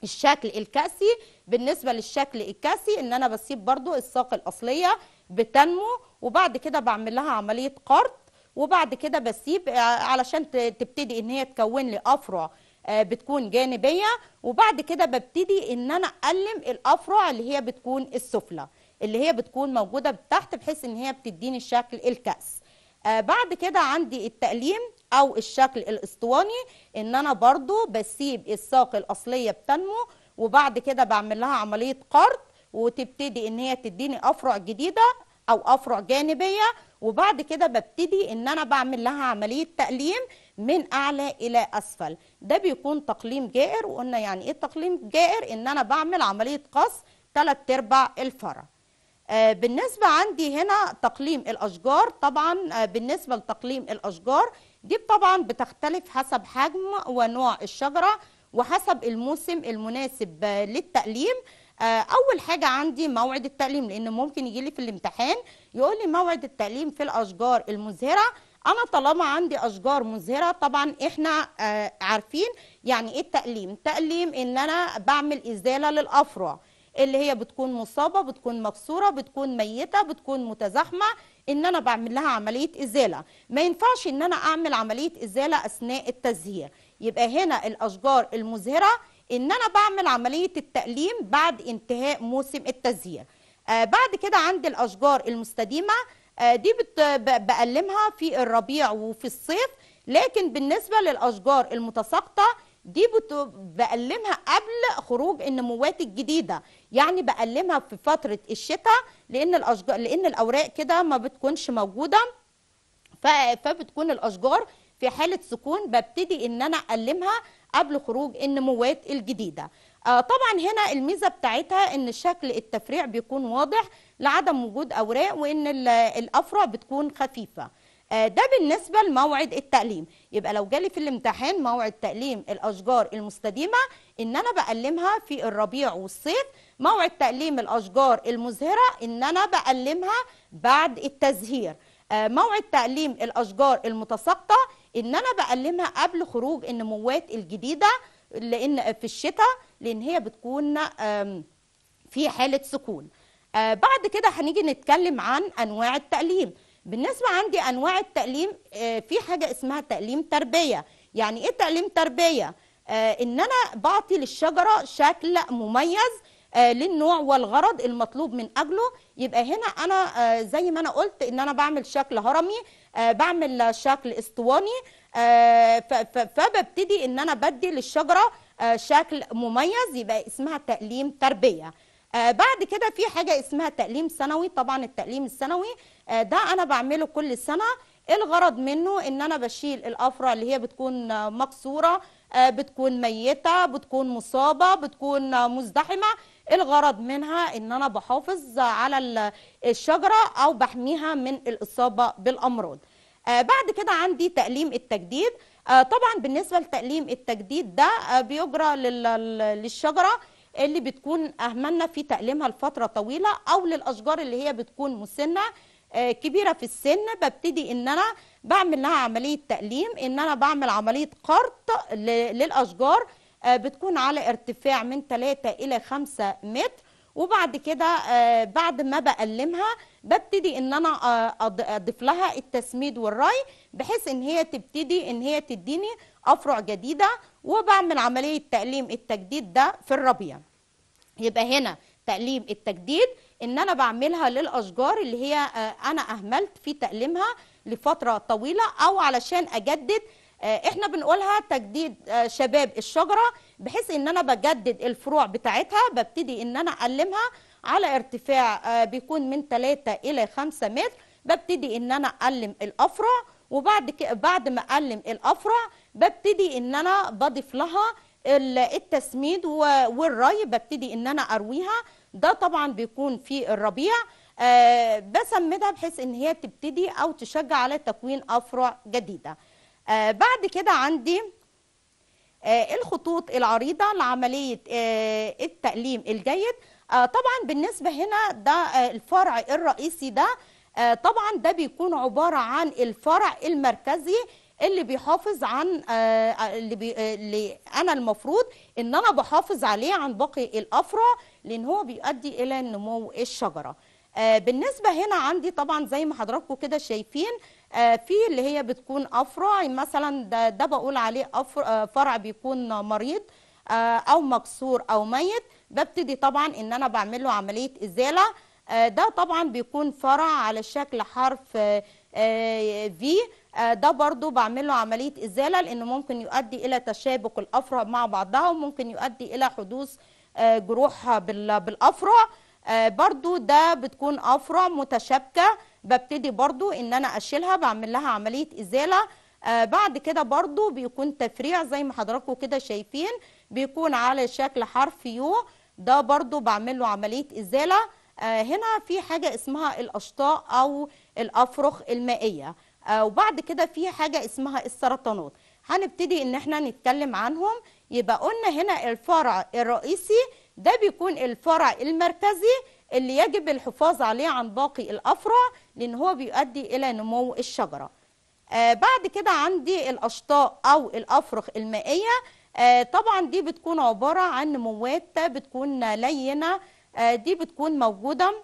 الشكل الكاسي بالنسبه للشكل الكاسي ان انا بسيب برضو الساق الاصليه بتنمو وبعد كده بعمل لها عمليه قرط وبعد كده بسيب آه، علشان تبتدي ان هي تكون لي افرع آه، بتكون جانبيه وبعد كده ببتدي ان انا اقلم الافرع اللي هي بتكون السفلى اللي هي بتكون موجوده تحت بحيث ان هي بتديني الشكل الكاس آه، بعد كده عندي التقليم او الشكل الاسطواني ان انا برضو بسيب الساق الاصليه بتنمو وبعد كده بعمل لها عمليه قرض وتبتدي ان هي تديني افرع جديده او افرع جانبيه وبعد كده ببتدي ان انا بعمل لها عمليه تقليم من اعلى الى اسفل ده بيكون تقليم جائر وقلنا يعني ايه تقليم جائر ان انا بعمل عمليه قص ثلاث ارباع الفرع آه بالنسبه عندي هنا تقليم الاشجار طبعا آه بالنسبه لتقليم الاشجار دي طبعا بتختلف حسب حجم ونوع الشجره وحسب الموسم المناسب آه، للتقليم آه، اول حاجه عندي موعد التقليم لان ممكن يجي لي في الامتحان يقول لي موعد التقليم في الاشجار المزهره انا طالما عندي اشجار مزهره طبعا احنا آه، عارفين يعني ايه التقليم تقليم ان انا بعمل ازاله للافرع اللي هي بتكون مصابه بتكون مكسوره بتكون ميته بتكون متزاحمه ان انا بعمل لها عمليه ازاله ما ينفعش ان انا اعمل عمليه ازاله اثناء التزهير يبقى هنا الاشجار المزهره ان انا بعمل عمليه التقليم بعد انتهاء موسم التزهير آه بعد كده عندي الاشجار المستديمه آه دي بقلمها في الربيع وفي الصيف لكن بالنسبه للاشجار المتساقطه دي بقلمها قبل خروج النموات الجديده يعني بقلمها في فتره الشتاء لان الاشجار لان الاوراق كده ما بتكونش موجوده فبتكون الاشجار في حالة سكون ببتدي ان انا أقلمها قبل خروج النموات الجديدة آه طبعا هنا الميزة بتاعتها ان شكل التفريع بيكون واضح لعدم وجود اوراق وان الافرع بتكون خفيفة آه ده بالنسبة لموعد التقليم يبقى لو جالي في الامتحان موعد تقليم الاشجار المستديمة ان انا بقلمها في الربيع والصيف موعد تقليم الاشجار المزهرة ان انا بقلمها بعد التزهير آه، موعد تقليم الأشجار المتساقطة ان انا بقلمها قبل خروج النموات الجديده لان في الشتاء لان هي بتكون في حاله سكون آه، بعد كده هنيجي نتكلم عن انواع التقليم بالنسبه عندي انواع التقليم آه، في حاجه اسمها تقليم تربيه يعني ايه تقليم تربيه آه، ان انا بعطي للشجره شكل مميز آه، للنوع والغرض المطلوب من اجله يبقى هنا انا آه، زي ما انا قلت ان انا بعمل شكل هرمي آه، بعمل شكل اسطواني فببتدي ان انا بدي للشجره شكل مميز يبقى اسمها تقليم تربيه بعد كده في حاجه اسمها تقليم سنوي طبعا التقليم السنوي ده انا بعمله كل سنه الغرض منه ان انا بشيل الافرع اللي هي بتكون مكسوره بتكون ميته بتكون مصابه بتكون مزدحمه الغرض منها ان انا بحافظ على الشجره او بحميها من الاصابه بالامراض آه بعد كده عندي تقليم التجديد آه طبعا بالنسبه لتقليم التجديد ده آه بيجرى للشجره اللي بتكون اهملنا في تقليمها لفتره طويله او للاشجار اللي هي بتكون مسنه آه، كبيره في السن ببتدي ان انا بعمل لها عمليه تقليم ان انا بعمل عمليه قرط للاشجار آه، بتكون على ارتفاع من 3 إلى 5 متر وبعد كده آه، بعد ما بقلمها ببتدي ان انا آه، اضيف لها التسميد والري بحيث ان هي تبتدي ان هي تديني افرع جديده وبعمل عمليه تقليم التجديد ده في الربيع يبقى هنا تقليم التجديد ان انا بعملها للاشجار اللي هي انا اهملت في تقليمها لفتره طويله او علشان اجدد آه، احنا بنقولها تجديد آه، شباب الشجره بحيث ان انا بجدد الفروع بتاعتها ببتدي ان انا ألمها على ارتفاع آه، بيكون من 3 الى 5 متر ببتدي ان انا ألم الافرع وبعد بعد ما ألم الافرع ببتدي ان انا بضيف لها التسميد والري ببتدي ان انا ارويها ده طبعا بيكون في الربيع بسمدها بحيث ان هي تبتدي او تشجع على تكوين افرع جديده آه، بعد كده عندي آه، الخطوط العريضة لعملية آه، التأليم الجيد طبعا بالنسبة هنا ده الفرع الرئيسي ده طبعا ده بيكون عبارة عن الفرع المركزي اللي بيحافظ عن اللي, بي اللي انا المفروض ان انا بحافظ عليه عن باقي الافرع لان هو بيؤدي الى نمو الشجره بالنسبه هنا عندي طبعا زي ما حضراتكم كده شايفين آه، في اللي هي بتكون افرع مثلا ده, ده بقول عليه آه، فرع بيكون مريض آه، او مكسور او ميت ببتدي طبعا ان انا بعمل له عمليه ازاله ده طبعا بيكون فرع على شكل حرف في ده برضو بعمل له عمليه ازاله لانه ممكن يؤدي الى تشابك الافرع مع بعضها وممكن يؤدي الى حدوث جروح بالافرع برضو ده بتكون افرع متشابكه ببتدي برضو ان انا اشيلها بعمل لها عمليه ازاله آه بعد كده برضو بيكون تفريع زي ما حضراتكم كده شايفين بيكون على شكل حرف يو ده برضو بعمل له عمليه ازاله آه هنا في حاجه اسمها الاشطاء او الافرخ المائيه آه وبعد كده في حاجه اسمها السرطانات هنبتدي ان احنا نتكلم عنهم يبقى قلنا هنا الفرع الرئيسي ده بيكون الفرع المركزي اللي يجب الحفاظ عليه عن باقي الافرع لان هو بيؤدي الى نمو الشجره آه بعد كده عندي الاشطاء او الافرخ المائيه آه طبعا دي بتكون عباره عن نموات بتكون لينه آه دي بتكون موجوده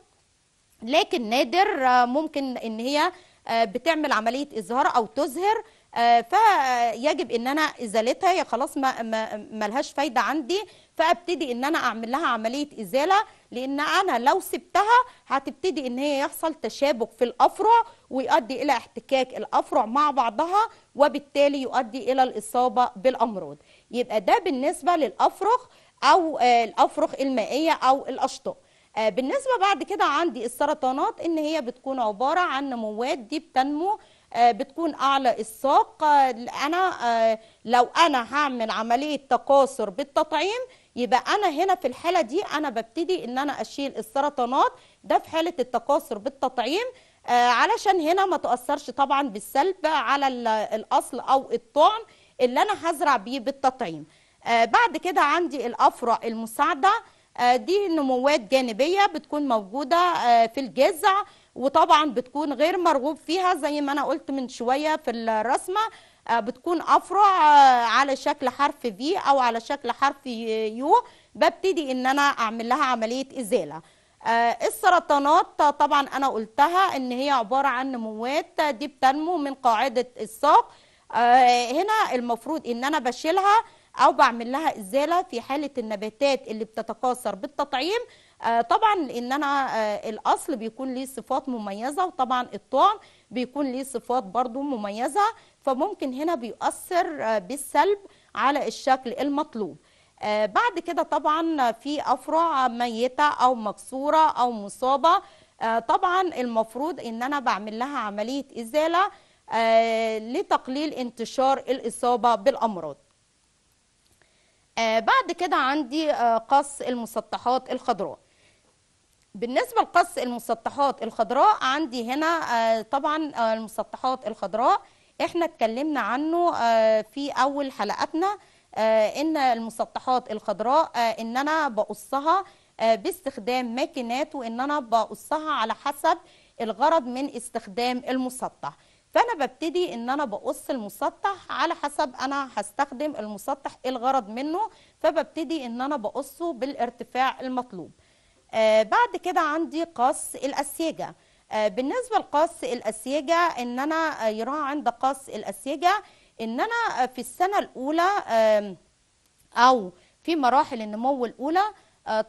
لكن نادر آه ممكن ان هي آه بتعمل عمليه ازهار او تزهر آه فيجب ان انا ازالتها هي خلاص ما ملهاش فايده عندي فابتدي ان انا اعمل لها عمليه ازاله لان انا لو سبتها هتبتدي ان هي يحصل تشابك في الافرع ويؤدي الى احتكاك الافرع مع بعضها وبالتالي يؤدي الى الاصابه بالامراض يبقى ده بالنسبه للافرخ او آه، الافرخ المائيه او الاشطاء آه، بالنسبه بعد كده عندي السرطانات ان هي بتكون عباره عن نموات دي بتنمو آه، بتكون اعلى الساق انا لو انا هعمل عمليه تكاثر بالتطعيم يبقى انا هنا في الحاله دي انا ببتدي ان انا اشيل السرطانات ده في حاله التكاثر بالتطعيم آه علشان هنا ما تاثرش طبعا بالسلب على الاصل او الطعم اللي انا هزرع بيه بالتطعيم آه بعد كده عندي الافرع المساعده آه دي نموات جانبيه بتكون موجوده آه، في الجذع وطبعا بتكون غير مرغوب فيها زي ما انا قلت من شويه في الرسمه آه، بتكون افرع آه، على شكل حرف في او على شكل حرف يو ببتدي ان انا اعمل لها عمليه ازاله آه، السرطانات طبعا انا قلتها ان هي عباره عن نموات دي بتنمو من قاعده الساق هنا المفروض ان انا بشيلها او بعمل لها ازاله في حاله النباتات اللي بتتكاثر بالتطعيم آه، طبعا ان انا آه، الاصل بيكون ليه صفات مميزه وطبعا الطعم بيكون ليه صفات برضو مميزه فممكن هنا بيؤثر آه، بالسلب على الشكل المطلوب بعد كده طبعا في افرع ميته او مكسوره او مصابه طبعا المفروض ان انا بعمل لها عمليه ازاله لتقليل انتشار الاصابه بالامراض بعد كده عندي قص المسطحات الخضراء بالنسبة لقص المسطحات الخضراء عندي هنا آه، طبعا آه، المسطحات الخضراء احنا اتكلمنا عنه آه، في اول حلقاتنا ان المسطحات الخضراء ان انا بقصها باستخدام ماكينات وان انا بقصها على حسب الغرض من استخدام المسطح فانا ببتدي ان انا بقص المسطح على حسب انا هستخدم المسطح إيه الغرض منه فببتدي ان انا بقصه بالارتفاع المطلوب آه، بعد كده عندي قص الأسيجة آه، بالنسبة لقص الأسيجة إن أنا آه، يراعى عند قص الأسيجة إن أنا في السنة الأولى أو في مراحل النمو الأولى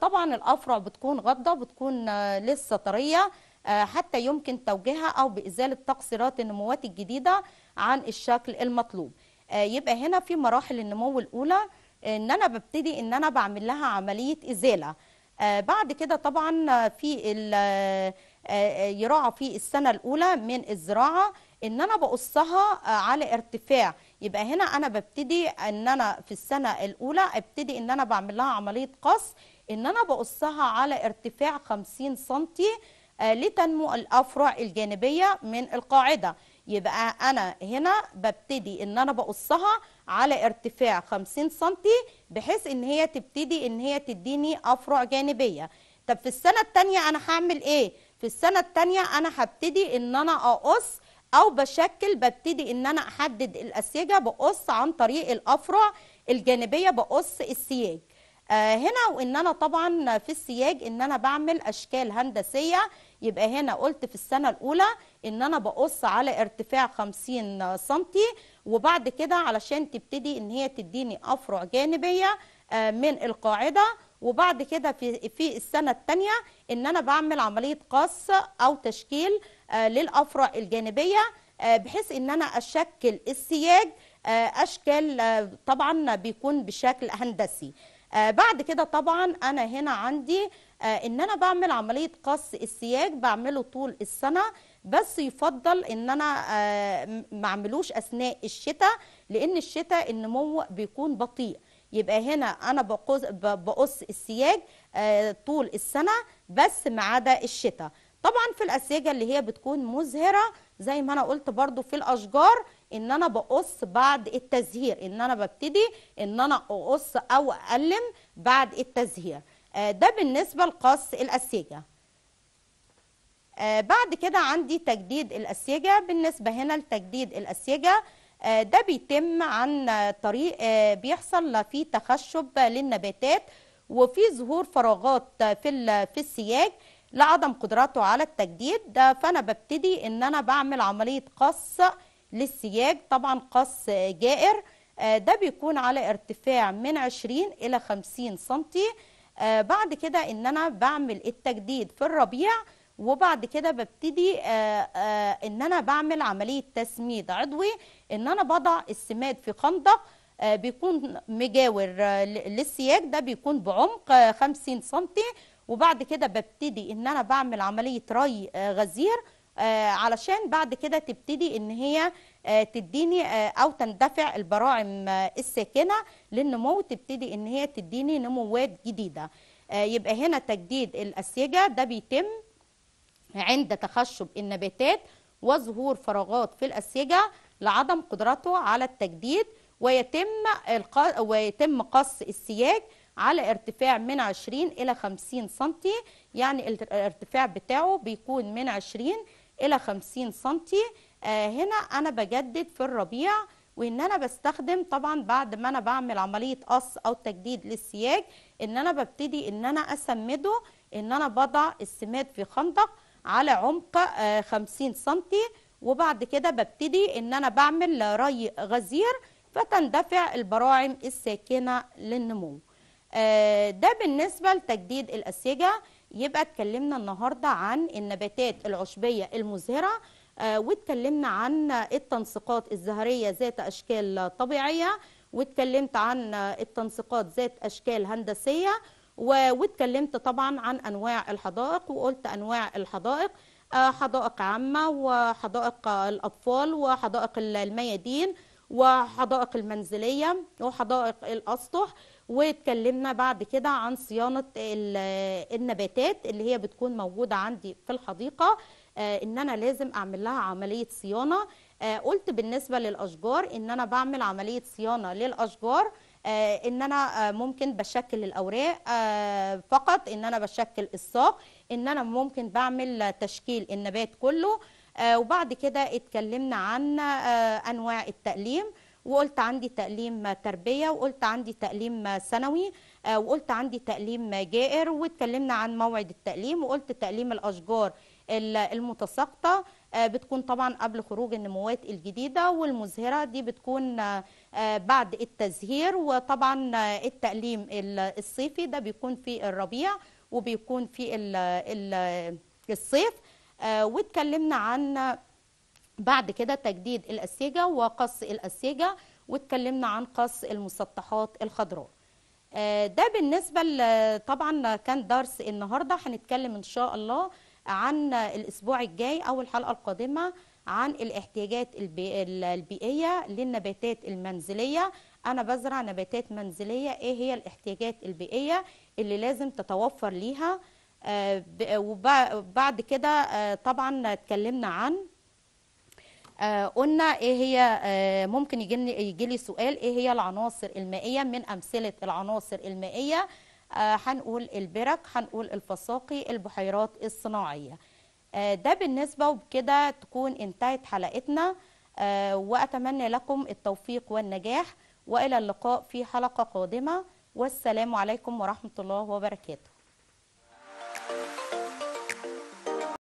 طبعا الأفرع بتكون غضة بتكون لسه طرية حتى يمكن توجيهها أو بإزالة تقصيرات النموات الجديدة عن الشكل المطلوب يبقى هنا في مراحل النمو الأولى إن أنا ببتدي إن أنا بعمل لها عملية إزالة آه، بعد كده طبعا في آه، آه، يراعى في السنة الأولى من الزراعة إن أنا بقصها على ارتفاع يبقى هنا أنا ببتدي إن أنا في السنة الأولى ابتدي إن أنا بعمل لها عملية قص إن أنا بقصها على ارتفاع 50 سنتي لتنمو الأفرع الجانبية من القاعدة يبقى أنا هنا ببتدي إن أنا بقصها على ارتفاع 50 سم بحيث ان هي تبتدي ان هي تديني افرع جانبيه طب في السنه الثانيه انا هعمل ايه في السنه الثانيه انا هبتدي ان انا اقص او بشكل ببتدي ان انا احدد الاسيجه بقص عن طريق الافرع الجانبيه بقص السياج آه، هنا وان انا طبعا في السياج ان انا بعمل اشكال هندسيه يبقى هنا قلت في السنه الاولى ان انا بقص على ارتفاع 50 سم وبعد كده علشان تبتدي ان هي تديني افرع جانبيه آه، من القاعده وبعد كده في في السنه الثانيه ان انا بعمل عمليه قص او تشكيل آه، للافرع الجانبيه آه، بحيث ان انا اشكل السياج اشكال طبعا بيكون بشكل هندسي بعد كده طبعا انا هنا عندي ان انا بعمل عمليه قص السياج بعمله طول السنه بس يفضل ان انا آه، ما اعملوش اثناء الشتاء لان الشتاء النمو بيكون بطيء يبقى هنا انا بقص بقص السياج آه، طول السنه بس ما عدا الشتاء طبعا في الاسياج اللي هي بتكون مزهره زي ما انا قلت برضو في الاشجار ان انا بقص بعد التزهير ان انا ببتدي ان انا اقص او اقلم بعد التزهير آه، ده بالنسبه لقص الاسيجه آه، بعد كده عندي تجديد الأسيجة بالنسبة هنا لتجديد الأسيجة آه، ده بيتم عن طريق آه، بيحصل فيه تخشب للنباتات وفي ظهور فراغات في في السياج لعدم قدرته على التجديد فانا ببتدي ان انا بعمل عمليه قص للسياج طبعا قص جائر ده بيكون على ارتفاع من 20 الى 50 سم بعد كده ان انا بعمل التجديد في الربيع وبعد كده ببتدي آآ آه، آآ آه، ان انا بعمل عمليه تسميد عضوي ان انا بضع السماد في خندق آه، بيكون مجاور للسياج ده بيكون بعمق 50 سم وبعد كده ببتدي ان انا بعمل عمليه ري غزير علشان بعد كده تبتدي ان هي تديني او تندفع البراعم الساكنه للنمو تبتدي ان هي تديني نموات جديده يبقى هنا تجديد الاسيجه ده بيتم عند تخشب النباتات وظهور فراغات في الأسيجة لعدم قدرته على التجديد ويتم ويتم قص السياج على ارتفاع من 20 إلى 50 سم يعني الارتفاع بتاعه بيكون من 20 إلى 50 سم آه هنا أنا بجدد في الربيع وان انا بستخدم طبعا بعد ما انا بعمل عمليه قص او تجديد للسياج ان انا ببتدي ان انا اسمده ان انا بضع السماد في خندق على عمق 50 آه، سم وبعد كده ببتدي ان انا بعمل ري غزير فتندفع البراعم الساكنه للنمو آه، ده بالنسبه لتجديد الاسيجه يبقى اتكلمنا النهارده عن النباتات العشبيه المزهره آه، واتكلمنا عن التنسيقات الزهريه ذات اشكال طبيعيه واتكلمت عن التنسيقات ذات اشكال هندسيه واتكلمت طبعا عن انواع الحدائق وقلت انواع الحدائق آه، حدائق عامه وحدائق الاطفال وحدائق الميادين وحدائق المنزليه وحدائق الاسطح واتكلمنا بعد كده عن صيانه النباتات اللي هي بتكون موجوده عندي في الحديقه آه، ان انا لازم اعمل لها عمليه صيانه آه، قلت بالنسبه للاشجار ان انا بعمل عمليه صيانه للاشجار آه، ان انا آه، ممكن بشكل الاوراق آه، فقط ان انا بشكل الساق ان انا ممكن بعمل تشكيل النبات كله وبعد كده اتكلمنا عن انواع التأليم وقلت عندي تأليم تربية وقلت عندي تأليم سنوي وقلت عندي تأليم جائر واتكلمنا عن موعد التأليم وقلت تأليم الأشجار المتساقطة بتكون طبعا قبل خروج النموات الجديدة والمزهرة دي بتكون آه، بعد التزهير وطبعا آه، التأليم الصيفي ده بيكون في الربيع وبيكون في الصيف آه، واتكلمنا عن بعد كده تجديد الأسيجة وقص الأسيجة واتكلمنا عن قص المسطحات الخضراء ده بالنسبة طبعا كان درس النهاردة هنتكلم إن شاء الله عن الأسبوع الجاي أو الحلقة القادمة عن الاحتياجات البيئية للنباتات المنزلية أنا بزرع نباتات منزلية إيه هي الاحتياجات البيئية اللي لازم تتوفر ليها آه، وبعد كده آه، طبعا اتكلمنا عن آه، قلنا ايه هي ممكن يجي لي سؤال ايه هي العناصر المائيه من امثله العناصر المائيه هنقول البرك هنقول الفساقي البحيرات الصناعيه آه، ده بالنسبة وبكده تكون انتهت حلقتنا آه، وأتمنى لكم التوفيق والنجاح وإلى اللقاء في حلقة قادمة والسلام عليكم ورحمة الله وبركاته